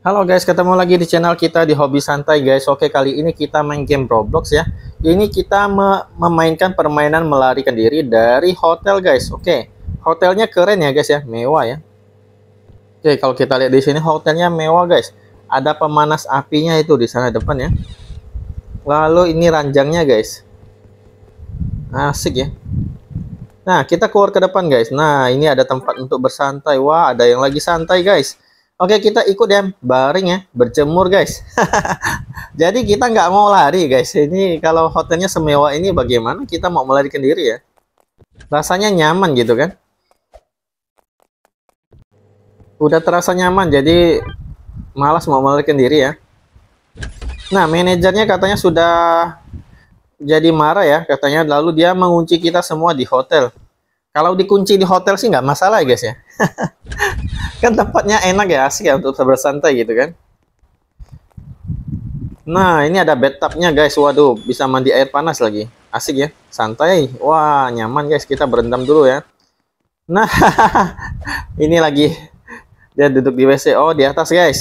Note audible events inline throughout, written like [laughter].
Halo guys, ketemu lagi di channel kita di Hobi Santai guys. Oke, kali ini kita main game Roblox ya. Ini kita me memainkan permainan melarikan diri dari hotel guys. Oke, hotelnya keren ya guys ya, mewah ya. Oke, kalau kita lihat di sini hotelnya mewah guys. Ada pemanas apinya itu di sana depan ya. Lalu ini ranjangnya guys. Asik ya. Nah, kita keluar ke depan guys. Nah, ini ada tempat untuk bersantai. Wah, ada yang lagi santai guys Oke kita ikut ya baring ya berjemur guys [laughs] jadi kita nggak mau lari guys ini kalau hotelnya semewa ini bagaimana kita mau melarikan diri ya rasanya nyaman gitu kan udah terasa nyaman jadi malas mau melarikan diri ya nah manajernya katanya sudah jadi marah ya katanya lalu dia mengunci kita semua di hotel kalau dikunci di hotel sih nggak masalah ya guys ya [laughs] kan tempatnya enak ya asik ya untuk bersantai gitu kan nah ini ada bathtubnya guys waduh bisa mandi air panas lagi asik ya santai wah nyaman guys kita berendam dulu ya nah [laughs] ini lagi dia duduk di WC oh di atas guys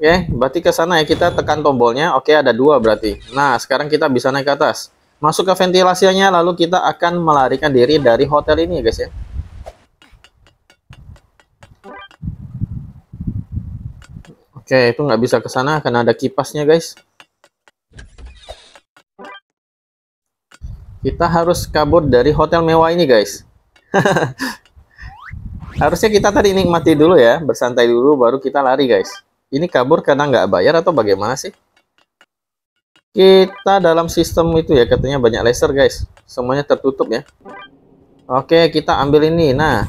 oke okay, berarti ke sana ya kita tekan tombolnya oke okay, ada dua berarti nah sekarang kita bisa naik ke atas masuk ke ventilasinya lalu kita akan melarikan diri dari hotel ini ya guys ya Oke, itu nggak bisa ke sana karena ada kipasnya, guys. Kita harus kabur dari hotel mewah ini, guys. [laughs] Harusnya kita tadi nikmati dulu ya, bersantai dulu, baru kita lari, guys. Ini kabur karena nggak bayar atau bagaimana sih? Kita dalam sistem itu ya, katanya banyak laser, guys. Semuanya tertutup ya. Oke, kita ambil ini. Nah,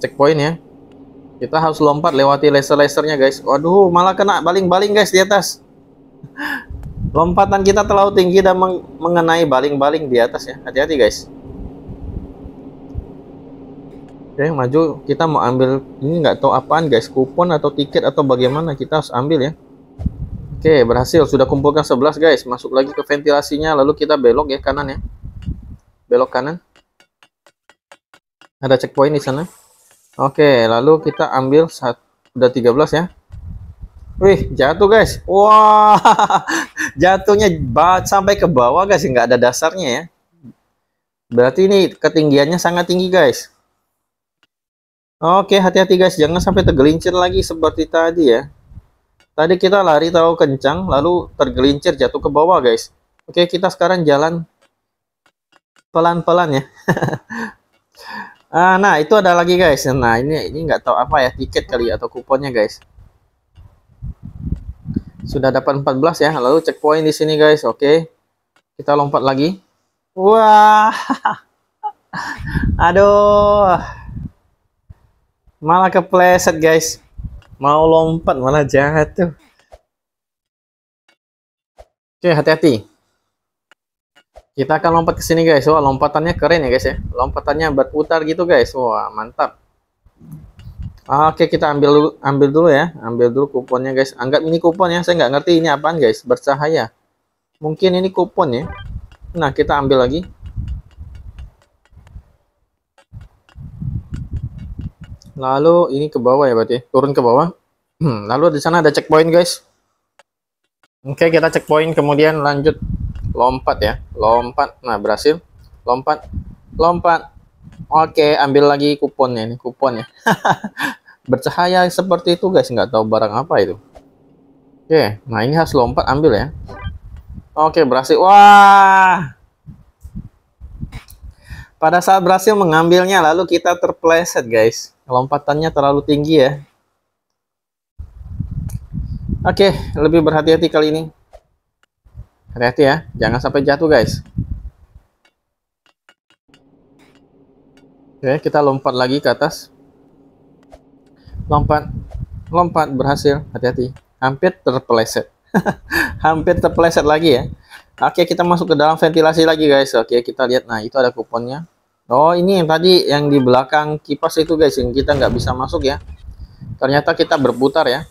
checkpoint ya. Kita harus lompat lewati laser-lasernya guys. Waduh, malah kena baling-baling guys di atas. [laughs] Lompatan kita terlalu tinggi dan meng mengenai baling-baling di atas ya. Hati-hati guys. Oke, maju. Kita mau ambil ini nggak tahu apaan guys, kupon atau tiket atau bagaimana kita harus ambil ya. Oke, berhasil. Sudah kumpulkan 11 guys. Masuk lagi ke ventilasinya lalu kita belok ya kanan ya. Belok kanan. Ada checkpoint di sana. Oke, lalu kita ambil udah 13 ya. Wih, jatuh guys. Wah, [laughs] jatuhnya jatuhnya sampai ke bawah guys, nggak ada dasarnya ya. Berarti ini ketinggiannya sangat tinggi guys. Oke, hati-hati guys, jangan sampai tergelincir lagi seperti tadi ya. Tadi kita lari terlalu kencang, lalu tergelincir jatuh ke bawah guys. Oke, kita sekarang jalan pelan-pelan ya. [laughs] Ah, nah itu ada lagi guys. Nah ini ini nggak tahu apa ya tiket kali ya, atau kuponnya guys. Sudah dapat 14 ya. Lalu checkpoint di sini guys. Oke, kita lompat lagi. Wah, [laughs] aduh, malah kepleset guys. Mau lompat malah jatuh. Oke hati-hati. Kita akan lompat ke sini guys. Wah, lompatannya keren ya guys ya. Lompatannya berputar gitu guys. Wah, mantap. Ah, oke, kita ambil dulu, ambil dulu ya. Ambil dulu kuponnya guys. Anggap ini kupon ya. Saya nggak ngerti ini apaan guys. Bercahaya. Mungkin ini kupon ya. Nah, kita ambil lagi. Lalu ini ke bawah ya berarti. Turun ke bawah. Hmm, lalu di sana ada checkpoint guys. Oke, kita checkpoint kemudian lanjut lompat ya lompat nah berhasil lompat lompat oke ambil lagi kuponnya ini kuponnya [laughs] bercahaya seperti itu guys nggak tahu barang apa itu oke nah ini harus lompat ambil ya oke berhasil wah pada saat berhasil mengambilnya lalu kita terpleset guys lompatannya terlalu tinggi ya oke lebih berhati-hati kali ini Hati-hati ya, jangan sampai jatuh guys. Oke, kita lompat lagi ke atas. Lompat, lompat berhasil. Hati-hati, hampir terpeleset. [laughs] hampir terpeleset lagi ya. Oke, kita masuk ke dalam ventilasi lagi guys. Oke, kita lihat. Nah, itu ada kuponnya. Oh, ini yang tadi yang di belakang kipas itu guys, yang kita nggak bisa masuk ya. Ternyata kita berputar ya.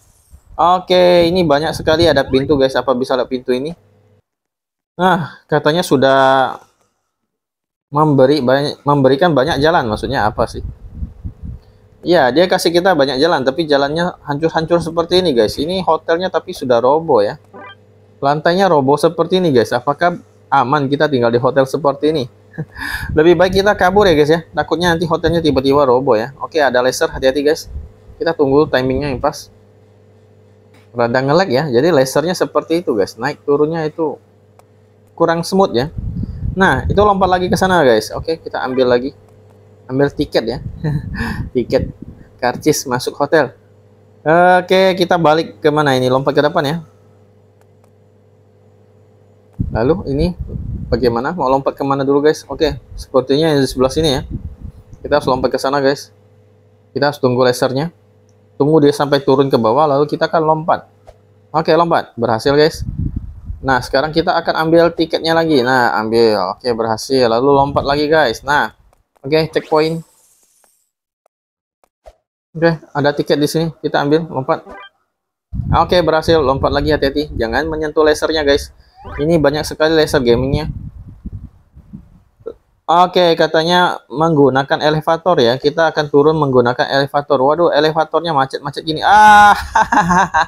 Oke, ini banyak sekali ada pintu guys. Apa bisa ada pintu ini? Nah, katanya sudah memberi banyak, memberikan banyak jalan, maksudnya apa sih? Ya, dia kasih kita banyak jalan, tapi jalannya hancur-hancur seperti ini, guys. Ini hotelnya tapi sudah robo ya. Lantainya robo seperti ini, guys. Apakah aman kita tinggal di hotel seperti ini? [laughs] Lebih baik kita kabur ya, guys ya. Takutnya nanti hotelnya tiba-tiba robo ya. Oke, ada laser, hati-hati guys. Kita tunggu timingnya yang pas. Rada ngelag ya. Jadi lasernya seperti itu, guys. Naik turunnya itu kurang smooth ya nah itu lompat lagi ke sana guys oke kita ambil lagi ambil tiket ya [laughs] tiket karcis masuk hotel oke kita balik ke mana ini lompat ke depan ya lalu ini bagaimana mau lompat ke mana dulu guys oke sepertinya yang di sebelah sini ya kita harus lompat ke sana guys kita harus tunggu lasernya tunggu dia sampai turun ke bawah lalu kita akan lompat oke lompat berhasil guys Nah, sekarang kita akan ambil tiketnya lagi. Nah, ambil. Oke, berhasil. Lalu lompat lagi, guys. Nah, oke, okay, checkpoint. Oke, okay, ada tiket di sini. Kita ambil, lompat. Oke, okay, berhasil. Lompat lagi, hati-hati. Jangan menyentuh lasernya, guys. Ini banyak sekali laser gamingnya. Oke, katanya menggunakan elevator ya. Kita akan turun menggunakan elevator. Waduh, elevatornya macet-macet gini. Ah,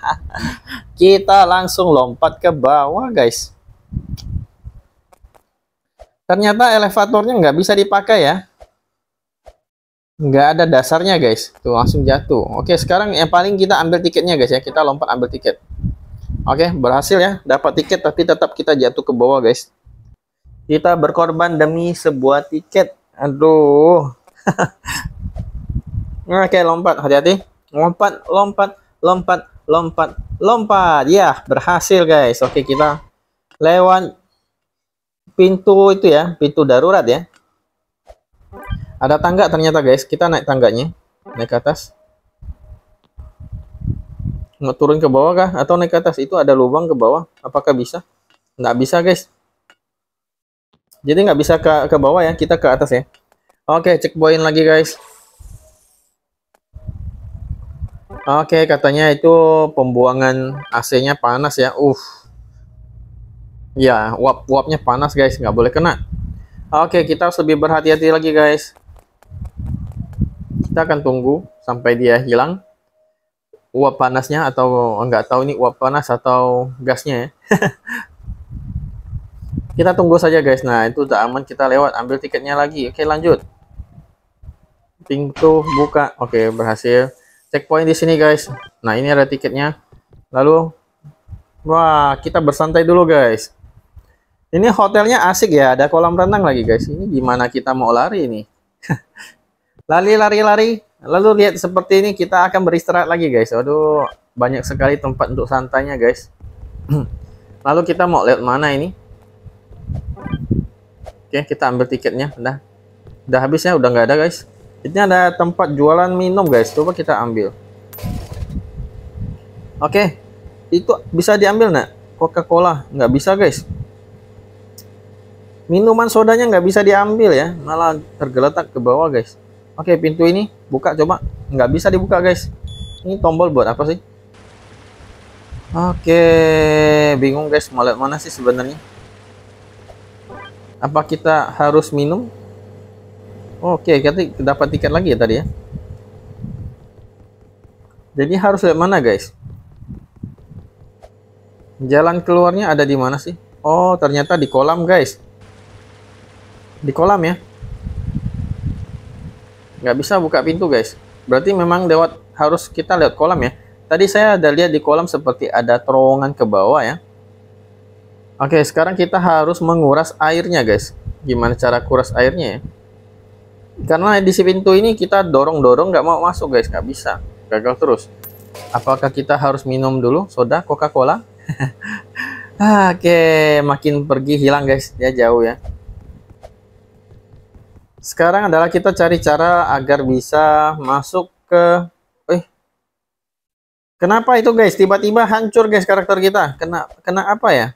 [laughs] kita langsung lompat ke bawah, guys. Ternyata elevatornya nggak bisa dipakai ya. Nggak ada dasarnya, guys. Tuh, langsung jatuh. Oke, sekarang yang paling kita ambil tiketnya, guys ya. Kita lompat ambil tiket. Oke, berhasil ya. Dapat tiket, tapi tetap kita jatuh ke bawah, guys. Kita berkorban demi sebuah tiket. Aduh. [laughs] Oke, lompat. Hati-hati. Lompat, lompat, lompat, lompat, lompat. Ya, berhasil guys. Oke, kita lewat pintu itu ya, pintu darurat ya. Ada tangga ternyata guys. Kita naik tangganya. Naik ke atas mau turun ke bawah kah atau naik ke atas itu ada lubang ke bawah apakah bisa nggak bisa guys jadi nggak bisa ke, ke bawah ya, kita ke atas ya. Oke, checkpoint lagi guys. Oke, katanya itu pembuangan AC-nya panas ya. Uh. Ya, uap-uapnya panas guys, nggak boleh kena. Oke, kita harus lebih berhati-hati lagi guys. Kita akan tunggu sampai dia hilang uap panasnya atau nggak tahu nih uap panas atau gasnya ya. [laughs] kita tunggu saja guys nah itu udah aman kita lewat ambil tiketnya lagi oke lanjut pintu buka oke berhasil checkpoint di sini guys nah ini ada tiketnya lalu wah kita bersantai dulu guys ini hotelnya asik ya ada kolam renang lagi guys ini gimana kita mau lari ini [laughs] lari lari lari lalu lihat seperti ini kita akan beristirahat lagi guys aduh banyak sekali tempat untuk santainya guys [clears throat] lalu kita mau lihat mana ini Oke, kita ambil tiketnya. Udah. Udah habisnya, udah nggak ada, guys. Ini ada tempat jualan minum, guys. Coba kita ambil. Oke. Itu bisa diambil nak. Coca-Cola. Nggak bisa, guys. Minuman sodanya nggak bisa diambil ya. Malah tergeletak ke bawah, guys. Oke, pintu ini. Buka, coba. Nggak bisa dibuka, guys. Ini tombol buat apa sih? Oke, bingung guys mau lihat mana sih sebenarnya. Apa kita harus minum? Oke, okay, kita dapat tiket lagi ya tadi ya. Jadi harus lihat mana guys? Jalan keluarnya ada di mana sih? Oh, ternyata di kolam guys. Di kolam ya. Nggak bisa buka pintu guys. Berarti memang lewat harus kita lihat kolam ya. Tadi saya ada lihat di kolam seperti ada terowongan ke bawah ya. Oke, sekarang kita harus menguras airnya, guys. Gimana cara kuras airnya ya? Karena di si pintu ini kita dorong-dorong nggak -dorong, mau masuk, guys. Nggak bisa. Gagal terus. Apakah kita harus minum dulu soda Coca-Cola? [laughs] Oke, makin pergi hilang, guys. Dia ya, jauh ya. Sekarang adalah kita cari cara agar bisa masuk ke... Eh, kenapa itu, guys? Tiba-tiba hancur, guys, karakter kita. Kena, kena apa ya?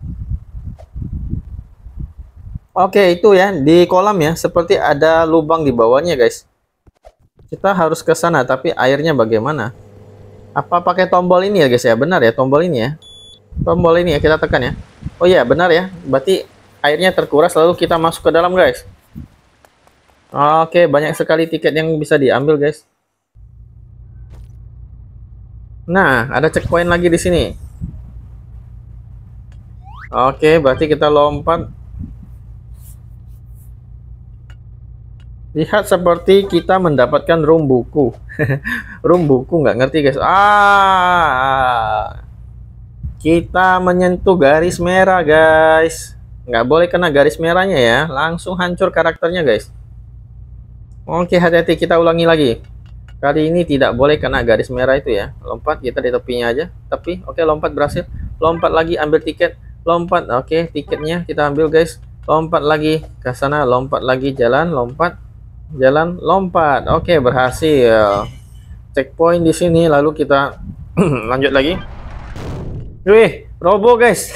Oke, itu ya di kolam ya, seperti ada lubang di bawahnya, guys. Kita harus ke sana, tapi airnya bagaimana? Apa pakai tombol ini ya, guys ya? Benar ya, tombol ini ya. Tombol ini ya kita tekan ya. Oh iya, benar ya. Berarti airnya terkuras lalu kita masuk ke dalam, guys. Oke, banyak sekali tiket yang bisa diambil, guys. Nah, ada checkpoint lagi di sini. Oke, berarti kita lompat Lihat seperti kita mendapatkan room buku. [laughs] room buku nggak ngerti guys. Ah, kita menyentuh garis merah guys. Nggak boleh kena garis merahnya ya. Langsung hancur karakternya guys. Oke hati-hati kita ulangi lagi. Kali ini tidak boleh kena garis merah itu ya. Lompat kita di tepinya aja. Tapi oke lompat berhasil. Lompat lagi ambil tiket. Lompat oke tiketnya kita ambil guys lompat lagi ke sana, lompat lagi jalan, lompat jalan lompat. Oke, okay, berhasil. Checkpoint di sini lalu kita [clears throat] lanjut lagi. Wih, robo guys.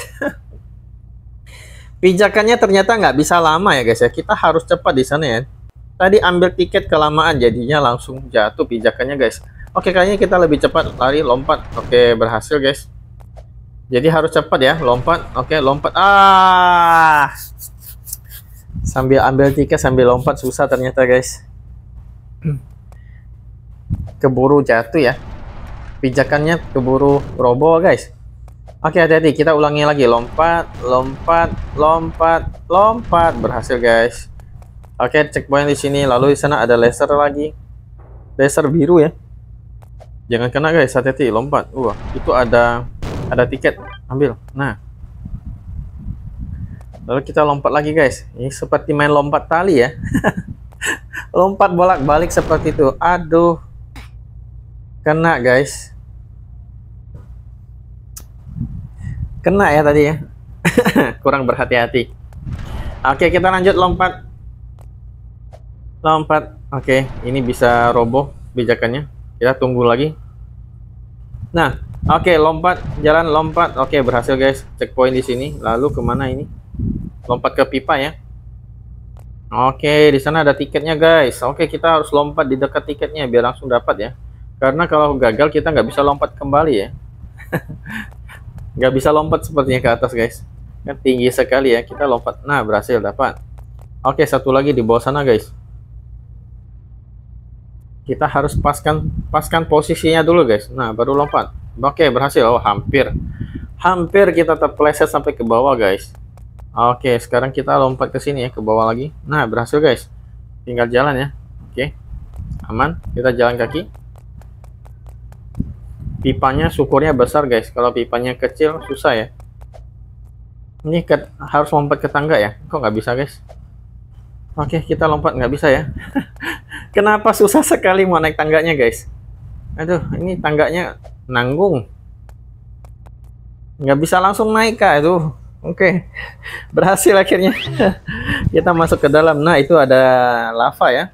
[laughs] Pijakannya ternyata nggak bisa lama ya guys ya. Kita harus cepat di sana ya. Tadi ambil tiket kelamaan jadinya langsung jatuh pijakannya guys. Oke, okay, kayaknya kita lebih cepat lari lompat. Oke, berhasil guys. Jadi harus cepat ya, lompat. Oke, lompat. Ah sambil ambil tiket sambil lompat susah ternyata guys keburu jatuh ya pijakannya keburu robo guys oke hati-hati kita ulangi lagi lompat lompat lompat lompat berhasil guys oke checkpoint di sini lalu di sana ada laser lagi laser biru ya jangan kena guys hati-hati lompat wah itu ada ada tiket ambil nah lalu kita lompat lagi guys ini seperti main lompat tali ya [laughs] lompat bolak-balik seperti itu aduh kena guys kena ya tadi ya [laughs] kurang berhati-hati oke kita lanjut lompat lompat oke ini bisa roboh bijakannya kita tunggu lagi nah oke lompat jalan lompat oke berhasil guys checkpoint di sini lalu kemana ini Lompat ke pipa ya. Oke, di sana ada tiketnya guys. Oke, kita harus lompat di dekat tiketnya biar langsung dapat ya. Karena kalau gagal kita nggak bisa lompat kembali ya. [laughs] nggak bisa lompat sepertinya ke atas guys. Kan tinggi sekali ya. Kita lompat. Nah, berhasil dapat. Oke, satu lagi di bawah sana guys. Kita harus paskan paskan posisinya dulu guys. Nah, baru lompat. Oke, berhasil. Oh, hampir. Hampir kita terpleset sampai ke bawah guys. Oke, sekarang kita lompat ke sini ya, ke bawah lagi. Nah, berhasil guys. Tinggal jalan ya. Oke, aman. Kita jalan kaki. Pipanya syukurnya besar guys. Kalau pipanya kecil, susah ya. Ini ke, harus lompat ke tangga ya. Kok nggak bisa guys? Oke, kita lompat nggak bisa ya. [laughs] Kenapa susah sekali mau naik tangganya guys? Aduh, ini tangganya nanggung. Nggak bisa langsung naik kak, aduh. Oke, okay. berhasil akhirnya. [laughs] Kita masuk ke dalam. Nah, itu ada lava ya.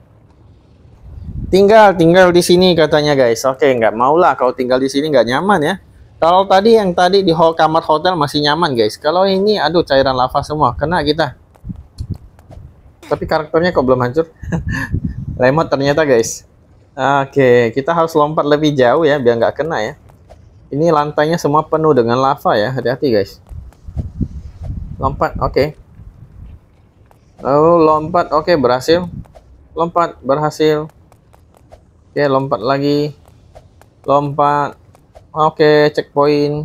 Tinggal, tinggal di sini katanya guys. Oke, okay, nggak lah, kalau tinggal di sini nggak nyaman ya. Kalau tadi yang tadi di hall kamar hotel masih nyaman guys. Kalau ini, aduh cairan lava semua, kena kita. Tapi karakternya kok belum hancur. [laughs] Remote ternyata guys. Oke, okay, kita harus lompat lebih jauh ya biar nggak kena ya. Ini lantainya semua penuh dengan lava ya. Hati-hati guys. Lompat, oke. Okay. Lalu lompat, oke okay, berhasil. Lompat, berhasil. Oke, okay, lompat lagi. Lompat. Oke, okay, checkpoint. Oke,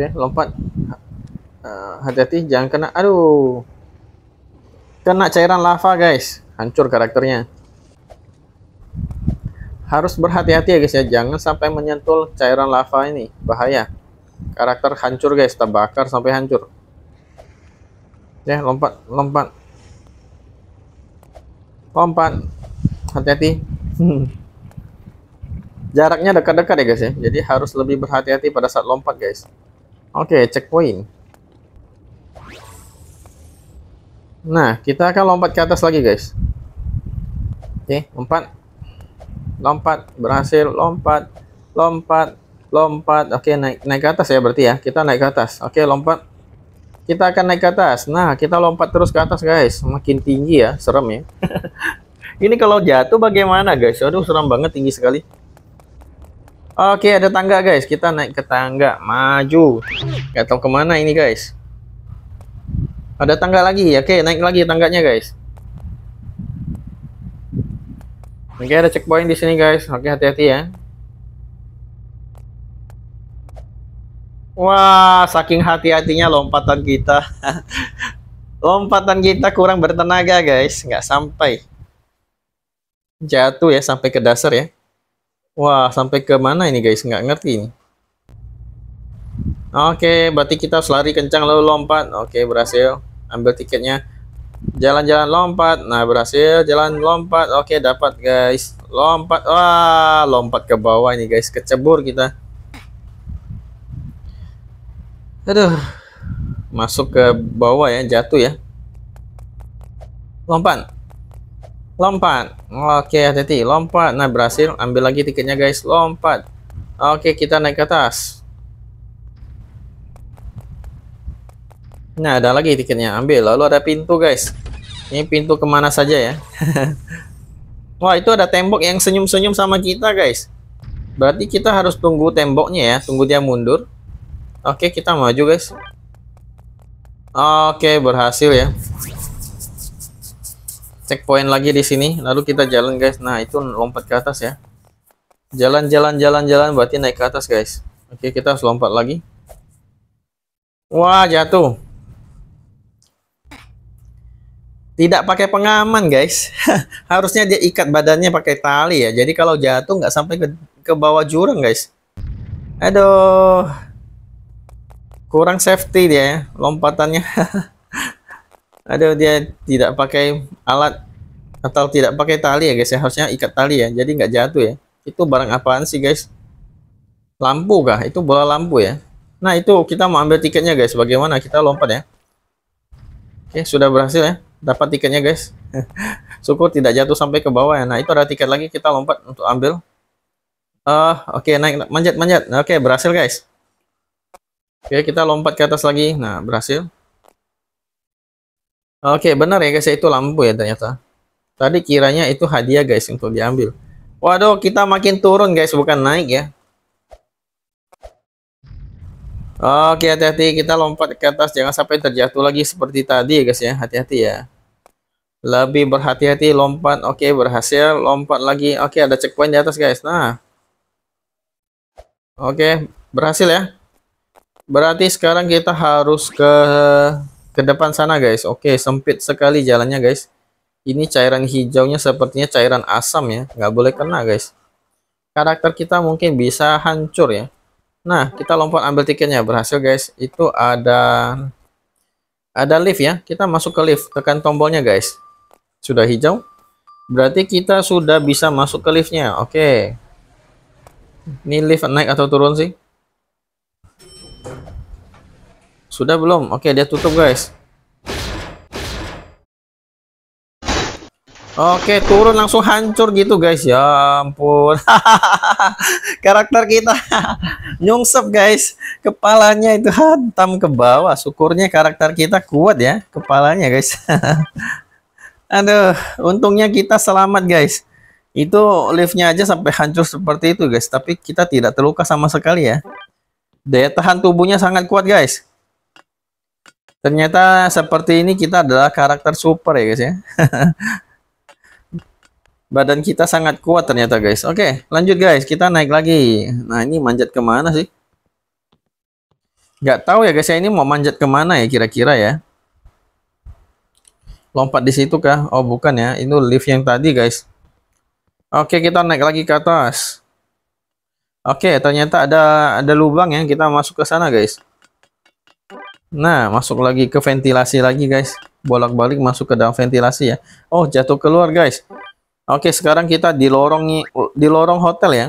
okay, lompat. Eh, hati-hati, uh, hati -hati, jangan kena. Aduh. Kena cairan lava, guys. Hancur karakternya. Harus berhati-hati ya guys ya, jangan sampai menyentuh cairan lava ini, bahaya. Karakter hancur guys, terbakar sampai hancur. Ya, lompat, lompat. Lompat. Hati-hati. [laughs] Jaraknya dekat-dekat ya guys ya, jadi harus lebih berhati-hati pada saat lompat guys. Oke, okay, checkpoint. Nah, kita akan lompat ke atas lagi guys. Oke, lompat lompat, berhasil, lompat, lompat, lompat. Oke, naik naik ke atas ya berarti ya. Kita naik ke atas. Oke, lompat. Kita akan naik ke atas. Nah, kita lompat terus ke atas, guys. Makin tinggi ya, serem ya. [laughs] Ini kalau jatuh bagaimana, guys? Aduh, serem banget tinggi sekali. Oke, ada tangga, guys. Kita naik ke tangga. Maju. Gak tau kemana ini, guys. Ada tangga lagi. Oke, naik lagi tangganya, guys. Oke, ada checkpoint di sini, guys. Oke, hati-hati ya. Wah, saking hati-hatinya lompatan kita. [laughs] lompatan kita kurang bertenaga, guys. Nggak sampai. Jatuh ya, sampai ke dasar ya. Wah, sampai ke mana ini, guys? Nggak ngerti ini. Oke, berarti kita harus lari kencang lalu lompat. Oke, berhasil. Ambil tiketnya jalan-jalan lompat nah berhasil jalan lompat oke dapat guys lompat wah lompat ke bawah ini guys kecebur kita aduh masuk ke bawah ya jatuh ya lompat lompat oke hati-hati lompat nah berhasil ambil lagi tiketnya guys lompat oke kita naik ke atas Nah, ada lagi tiketnya. Ambil. Lalu ada pintu, guys. Ini pintu kemana saja ya. [laughs] Wah, itu ada tembok yang senyum-senyum sama kita, guys. Berarti kita harus tunggu temboknya ya. Tunggu dia mundur. Oke, kita maju, guys. Oke, berhasil ya. Checkpoint lagi di sini. Lalu kita jalan, guys. Nah, itu lompat ke atas ya. Jalan-jalan, jalan-jalan. Berarti naik ke atas, guys. Oke, kita harus lompat lagi. Wah, jatuh. tidak pakai pengaman guys [laughs] harusnya dia ikat badannya pakai tali ya jadi kalau jatuh nggak sampai ke, ke bawah jurang guys aduh kurang safety dia ya, lompatannya [laughs] aduh dia tidak pakai alat atau tidak pakai tali ya guys ya harusnya ikat tali ya jadi nggak jatuh ya itu barang apaan sih guys lampu kah itu bola lampu ya nah itu kita mau ambil tiketnya guys bagaimana kita lompat ya oke sudah berhasil ya dapat tiketnya guys [laughs] syukur tidak jatuh sampai ke bawah ya nah itu ada tiket lagi kita lompat untuk ambil uh, oke okay, naik manjat manjat nah, oke okay, berhasil guys oke okay, kita lompat ke atas lagi nah berhasil oke okay, benar ya guys ya, itu lampu ya ternyata tadi kiranya itu hadiah guys untuk diambil waduh kita makin turun guys bukan naik ya Oke, hati-hati. Kita lompat ke atas. Jangan sampai terjatuh lagi seperti tadi ya guys ya. Hati-hati ya. Lebih berhati-hati lompat. Oke, berhasil. Lompat lagi. Oke, ada checkpoint di atas guys. Nah. Oke, berhasil ya. Berarti sekarang kita harus ke ke depan sana guys. Oke, sempit sekali jalannya guys. Ini cairan hijaunya sepertinya cairan asam ya. Nggak boleh kena guys. Karakter kita mungkin bisa hancur ya Nah, kita lompat ambil tiketnya. Berhasil, guys. Itu ada ada lift ya. Kita masuk ke lift. Tekan tombolnya, guys. Sudah hijau. Berarti kita sudah bisa masuk ke liftnya. Oke. Ini lift naik atau turun sih? Sudah belum? Oke, dia tutup, guys. Oke, turun langsung hancur gitu guys. Ya ampun. [laughs] Karakter kita [laughs] nyungsep guys. Kepalanya itu hantam ke bawah. Syukurnya karakter kita kuat ya kepalanya guys. [laughs] Aduh, untungnya kita selamat guys. Itu liftnya aja sampai hancur seperti itu guys, tapi kita tidak terluka sama sekali ya. Daya tahan tubuhnya sangat kuat guys. Ternyata seperti ini kita adalah karakter super ya guys ya. Badan kita sangat kuat ternyata guys. Oke, lanjut guys. Kita naik lagi. Nah, ini manjat kemana sih? Nggak tahu ya guys ya. Ini mau manjat kemana ya kira-kira ya. Lompat di situ kah? Oh, bukan ya. ini lift yang tadi guys. Oke, kita naik lagi ke atas. Oke, ternyata ada ada lubang ya. Kita masuk ke sana guys. Nah, masuk lagi ke ventilasi lagi guys. Bolak-balik masuk ke dalam ventilasi ya. Oh, jatuh keluar guys. Oke, sekarang kita di lorong di lorong hotel ya.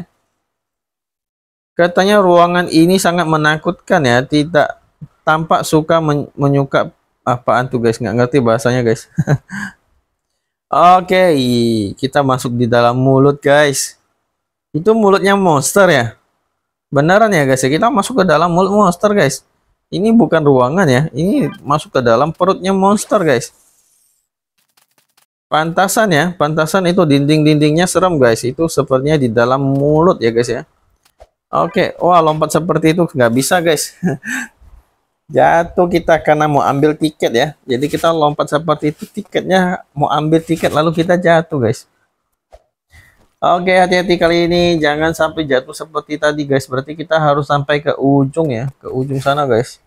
Katanya ruangan ini sangat menakutkan ya, tidak tampak suka men menyuka apaan tuh guys, nggak ngerti bahasanya guys. [laughs] Oke, kita masuk di dalam mulut guys. Itu mulutnya monster ya. Beneran ya guys, ya, kita masuk ke dalam mulut monster guys. Ini bukan ruangan ya, ini masuk ke dalam perutnya monster guys. Pantasan ya, pantasan itu dinding-dindingnya serem guys. Itu sepertinya di dalam mulut ya guys ya. Oke, wah lompat seperti itu nggak bisa guys. [laughs] Jatuh kita karena mau ambil tiket ya. Jadi kita lompat seperti itu tiketnya mau ambil tiket lalu kita jatuh guys. Oke, hati-hati kali ini jangan sampai jatuh seperti tadi guys. Berarti kita harus sampai ke ujung ya, ke ujung sana guys.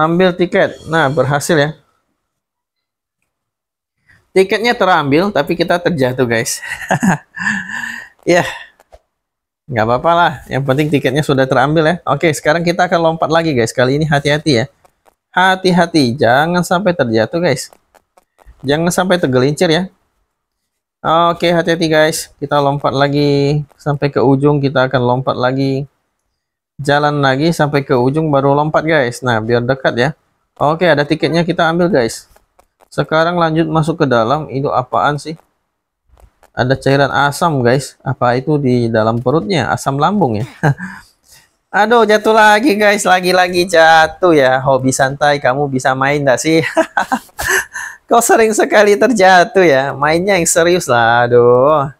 Ambil tiket. Nah, berhasil ya tiketnya terambil tapi kita terjatuh guys [laughs] ya yeah. nggak apa-apa lah yang penting tiketnya sudah terambil ya oke sekarang kita akan lompat lagi guys kali ini hati-hati ya hati-hati jangan sampai terjatuh guys jangan sampai tergelincir ya Oke, hati-hati guys. Kita lompat lagi sampai ke ujung, kita akan lompat lagi. Jalan lagi sampai ke ujung baru lompat guys. Nah, biar dekat ya. Oke, ada tiketnya kita ambil guys. Sekarang lanjut masuk ke dalam, itu apaan sih? Ada cairan asam guys, apa itu di dalam perutnya? Asam lambung ya? [laughs] Aduh jatuh lagi guys, lagi-lagi jatuh ya. Hobi santai, kamu bisa main enggak sih? Kau [laughs] sering sekali terjatuh ya, mainnya yang serius lah, aduh.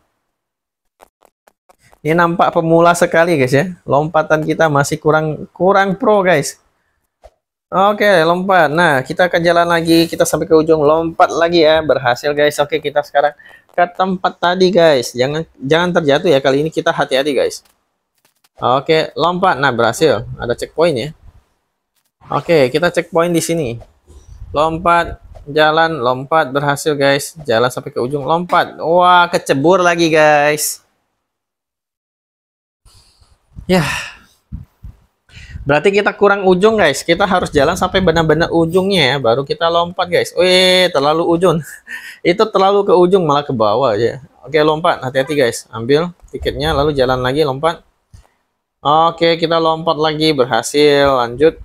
Ini nampak pemula sekali guys ya, lompatan kita masih kurang kurang pro guys. Oke, lompat. Nah, kita akan jalan lagi. Kita sampai ke ujung lompat lagi ya. Berhasil, guys. Oke, kita sekarang ke tempat tadi, guys. Jangan jangan terjatuh ya. Kali ini kita hati-hati, guys. Oke, lompat. Nah, berhasil. Ada checkpoint ya. Oke, kita checkpoint di sini. Lompat, jalan, lompat, berhasil, guys. Jalan sampai ke ujung lompat. Wah, kecebur lagi, guys. Yah. Berarti kita kurang ujung guys. Kita harus jalan sampai benar-benar ujungnya ya. Baru kita lompat guys. Wih, terlalu ujung. [laughs] Itu terlalu ke ujung malah ke bawah aja. Oke lompat. Hati-hati guys. Ambil tiketnya lalu jalan lagi lompat. Oke kita lompat lagi. Berhasil. Lanjut.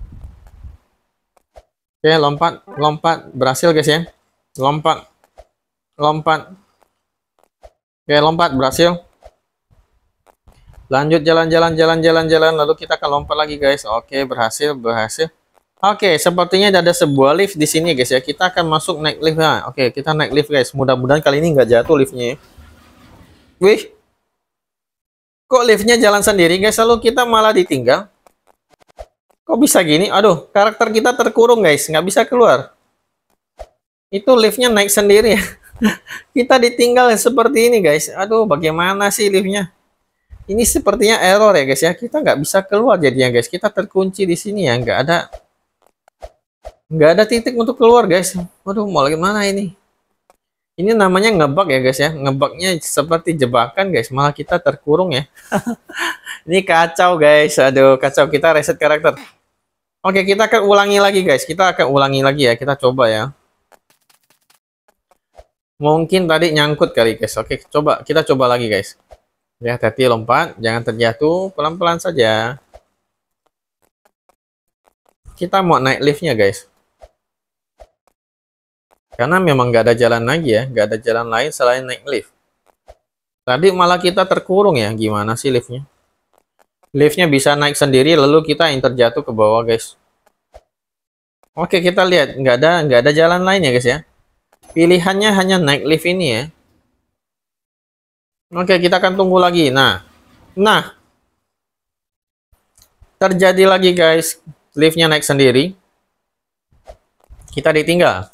Oke lompat. Lompat. Berhasil guys ya. Lompat. Lompat. Oke lompat. Berhasil lanjut jalan-jalan jalan-jalan jalan lalu kita akan lompat lagi guys oke berhasil berhasil oke sepertinya ada sebuah lift di sini guys ya kita akan masuk naik lift nah, oke kita naik lift guys mudah-mudahan kali ini nggak jatuh liftnya ya. wih kok liftnya jalan sendiri guys lalu kita malah ditinggal kok bisa gini aduh karakter kita terkurung guys nggak bisa keluar itu liftnya naik sendiri ya [laughs] kita ditinggal seperti ini guys aduh bagaimana sih liftnya ini sepertinya error ya guys ya kita nggak bisa keluar jadinya guys kita terkunci di sini ya nggak ada nggak ada titik untuk keluar guys waduh mau lagi mana ini ini namanya ngebak ya guys ya ngebaknya seperti jebakan guys malah kita terkurung ya [laughs] ini kacau guys aduh kacau kita reset karakter oke kita akan ulangi lagi guys kita akan ulangi lagi ya kita coba ya mungkin tadi nyangkut kali guys oke coba kita coba lagi guys Ya, hati-hati lompat, jangan terjatuh, pelan-pelan saja. Kita mau naik liftnya, guys. Karena memang nggak ada jalan lagi ya, nggak ada jalan lain selain naik lift. Tadi malah kita terkurung ya, gimana sih liftnya? Liftnya bisa naik sendiri, lalu kita yang terjatuh ke bawah, guys. Oke, kita lihat, nggak ada nggak ada jalan lain ya, guys ya. Pilihannya hanya naik lift ini ya. Oke, kita akan tunggu lagi. Nah, nah terjadi lagi guys, liftnya naik sendiri. Kita ditinggal.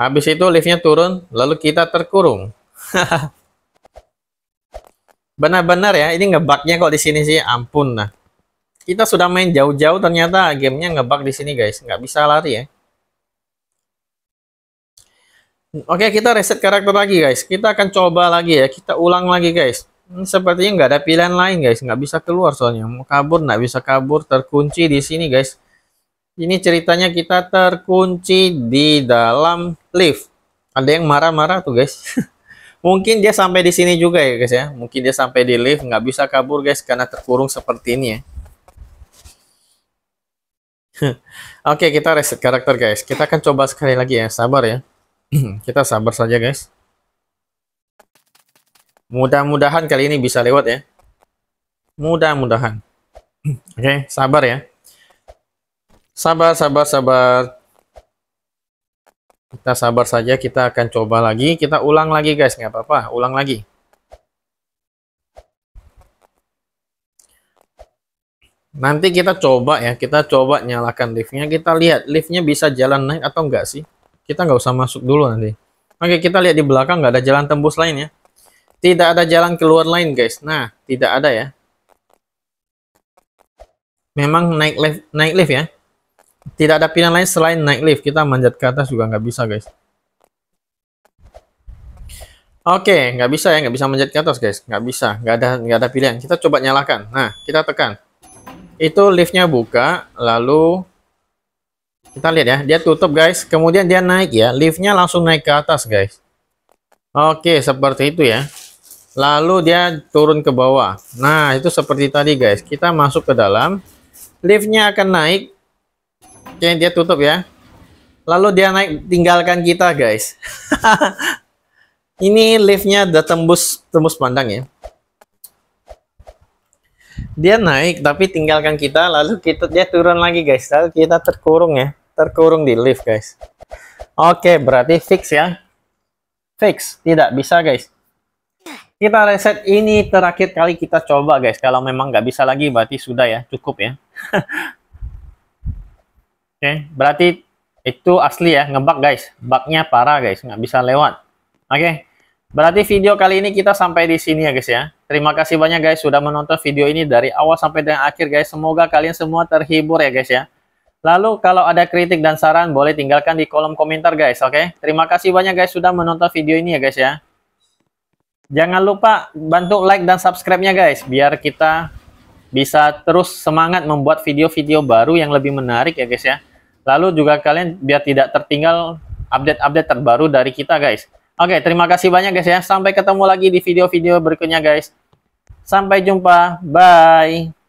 Habis itu liftnya turun, lalu kita terkurung. [laughs] Benar-benar ya, ini ngebaknya kok di sini sih, ampun nah. Kita sudah main jauh-jauh ternyata gamenya ngebak di sini guys, nggak bisa lari ya. Oke, kita reset karakter lagi, guys. Kita akan coba lagi ya. Kita ulang lagi, guys. Ini sepertinya nggak ada pilihan lain, guys. Nggak bisa keluar soalnya. Mau kabur, nggak bisa kabur. Terkunci di sini, guys. Ini ceritanya kita terkunci di dalam lift. Ada yang marah-marah tuh, guys. [laughs] Mungkin dia sampai di sini juga ya, guys ya. Mungkin dia sampai di lift, nggak bisa kabur, guys, karena terkurung seperti ini ya. [laughs] Oke, kita reset karakter, guys. Kita akan coba sekali lagi ya. Sabar ya. [clears throat] kita sabar saja guys mudah-mudahan kali ini bisa lewat ya mudah-mudahan [clears throat] oke okay, sabar ya sabar sabar sabar kita sabar saja kita akan coba lagi kita ulang lagi guys nggak apa-apa ulang lagi nanti kita coba ya kita coba nyalakan liftnya kita lihat liftnya bisa jalan naik atau enggak sih kita nggak usah masuk dulu nanti oke kita lihat di belakang nggak ada jalan tembus lain ya tidak ada jalan keluar lain guys nah tidak ada ya memang naik lift naik lift ya tidak ada pilihan lain selain naik lift kita manjat ke atas juga nggak bisa guys oke nggak bisa ya nggak bisa manjat ke atas guys nggak bisa nggak ada nggak ada pilihan kita coba nyalakan nah kita tekan itu liftnya buka lalu kita lihat ya dia tutup guys kemudian dia naik ya liftnya langsung naik ke atas guys Oke seperti itu ya lalu dia turun ke bawah nah itu seperti tadi guys kita masuk ke dalam liftnya akan naik Oke dia tutup ya lalu dia naik tinggalkan kita guys [laughs] ini liftnya udah tembus tembus pandang ya dia naik tapi tinggalkan kita lalu kita dia turun lagi guys lalu kita terkurung ya terkurung di lift guys oke berarti fix ya fix tidak bisa guys kita reset ini terakhir kali kita coba guys kalau memang nggak bisa lagi berarti sudah ya cukup ya [laughs] oke berarti itu asli ya ngebak guys Baknya parah guys nggak bisa lewat oke berarti video kali ini kita sampai di sini ya guys ya Terima kasih banyak guys sudah menonton video ini dari awal sampai dengan akhir guys. Semoga kalian semua terhibur ya guys ya. Lalu kalau ada kritik dan saran boleh tinggalkan di kolom komentar guys, oke? Okay? Terima kasih banyak guys sudah menonton video ini ya guys ya. Jangan lupa bantu like dan subscribe-nya guys, biar kita bisa terus semangat membuat video-video baru yang lebih menarik ya guys ya. Lalu juga kalian biar tidak tertinggal update-update terbaru dari kita guys. Oke, okay, terima kasih banyak guys ya. Sampai ketemu lagi di video-video berikutnya guys. Sampai jumpa, bye.